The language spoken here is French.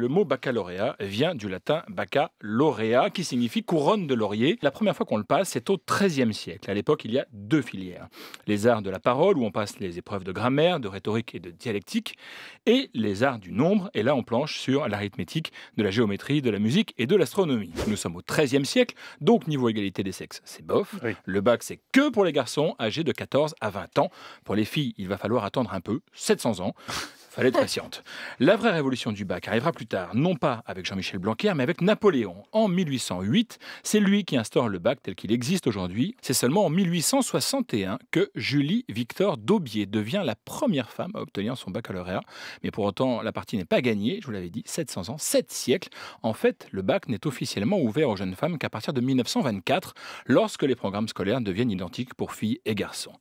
Le mot baccalauréat vient du latin baccalaurea, qui signifie couronne de laurier. La première fois qu'on le passe, c'est au XIIIe siècle. À l'époque, il y a deux filières. Les arts de la parole, où on passe les épreuves de grammaire, de rhétorique et de dialectique, et les arts du nombre, et là on planche sur l'arithmétique, de la géométrie, de la musique et de l'astronomie. Nous sommes au XIIIe siècle, donc niveau égalité des sexes, c'est bof. Le bac, c'est que pour les garçons âgés de 14 à 20 ans. Pour les filles, il va falloir attendre un peu, 700 ans. Fallait être patiente. La vraie révolution du bac arrivera plus tard, non pas avec Jean-Michel Blanquer, mais avec Napoléon. En 1808, c'est lui qui instaure le bac tel qu'il existe aujourd'hui. C'est seulement en 1861 que Julie Victor Daubier devient la première femme à obtenir son baccalauréat. Mais pour autant, la partie n'est pas gagnée. Je vous l'avais dit, 700 ans, 7 siècles. En fait, le bac n'est officiellement ouvert aux jeunes femmes qu'à partir de 1924, lorsque les programmes scolaires deviennent identiques pour filles et garçons.